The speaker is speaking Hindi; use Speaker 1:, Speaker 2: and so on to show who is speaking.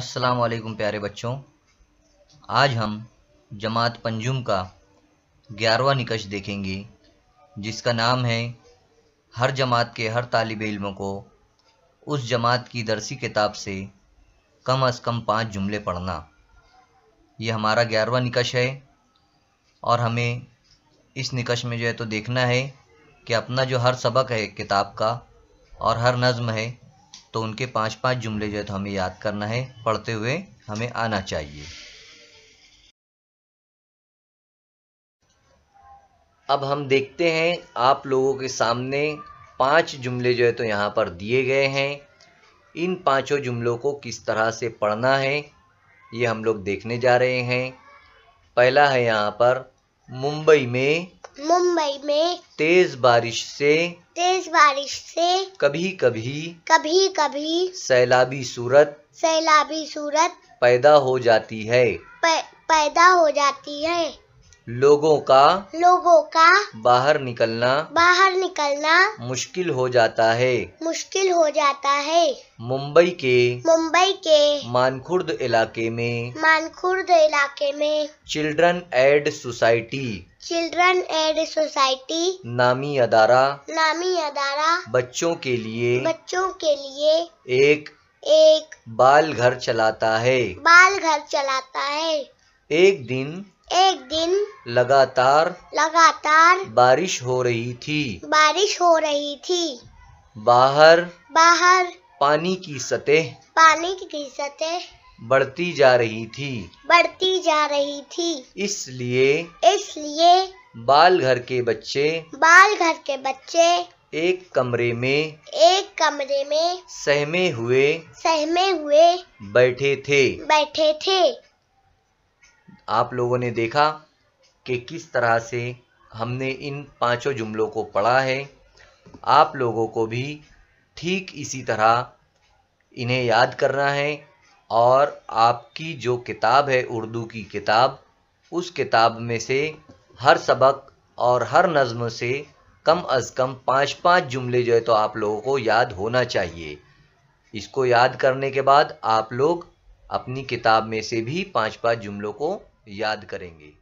Speaker 1: अस्सलाम वालेकुम प्यारे बच्चों आज हम जमात पंजुम का ग्यारहवा निकश देखेंगे जिसका नाम है हर जमात के हर तालब इलमों को उस जमात की दरसी किताब से कम अज़ कम पाँच जुमले पढ़ना ये हमारा ग्यारहवा निकश है और हमें इस निकश में जो है तो देखना है कि अपना जो हर सबक है किताब का और हर नज़म है तो उनके पाँच पाँच जुमले जो है तो हमें याद करना है पढ़ते हुए हमें आना चाहिए अब हम देखते हैं आप लोगों के सामने पांच जुमले जो है तो यहाँ पर दिए गए हैं इन पांचों जुमलों को किस तरह से पढ़ना है ये हम लोग देखने जा रहे हैं पहला है यहाँ पर मुंबई में
Speaker 2: मुंबई में
Speaker 1: तेज बारिश से
Speaker 2: तेज बारिश से
Speaker 1: कभी कभी
Speaker 2: कभी कभी
Speaker 1: सैलाबी सूरत
Speaker 2: सैलाबी सूरत
Speaker 1: पैदा हो जाती है
Speaker 2: पै, पैदा हो जाती है
Speaker 1: लोगों का
Speaker 2: लोगों का
Speaker 1: बाहर निकलना
Speaker 2: बाहर निकलना
Speaker 1: मुश्किल हो जाता है
Speaker 2: मुश्किल हो जाता है
Speaker 1: मुंबई के
Speaker 2: मुंबई के
Speaker 1: मानखुर्द इलाके में
Speaker 2: मानखुर्द इलाके में
Speaker 1: children aid society
Speaker 2: children aid society
Speaker 1: नामी अदारा
Speaker 2: नामी अदारा
Speaker 1: बच्चों के लिए
Speaker 2: बच्चों के लिए एक एक
Speaker 1: बाल घर चलाता है
Speaker 2: बाल घर चलाता है एक दिन एक दिन
Speaker 1: लगातार
Speaker 2: लगातार
Speaker 1: बारिश हो रही थी
Speaker 2: बारिश हो रही थी बाहर बाहर
Speaker 1: पानी की सतह
Speaker 2: पानी की सतह
Speaker 1: बढ़ती जा रही थी बढ़ती जा रही थी इसलिए इसलिए बाल घर के बच्चे बाल घर के बच्चे एक कमरे में एक
Speaker 2: कमरे में
Speaker 1: सहमे हुए
Speaker 2: सहमे हुए
Speaker 1: बैठे थे बैठे थे आप लोगों ने देखा कि किस तरह से हमने इन पांचों जुमलों को पढ़ा है आप लोगों को भी ठीक इसी तरह इन्हें याद करना है और आपकी जो किताब है उर्दू की किताब उस किताब में से हर सबक और हर नज़म से कम अज़ कम पाँच पाँच जुमले जो है तो आप लोगों को याद होना चाहिए इसको याद करने के बाद आप लोग अपनी किताब में से भी पाँच पाँच जुमलों को याद करेंगे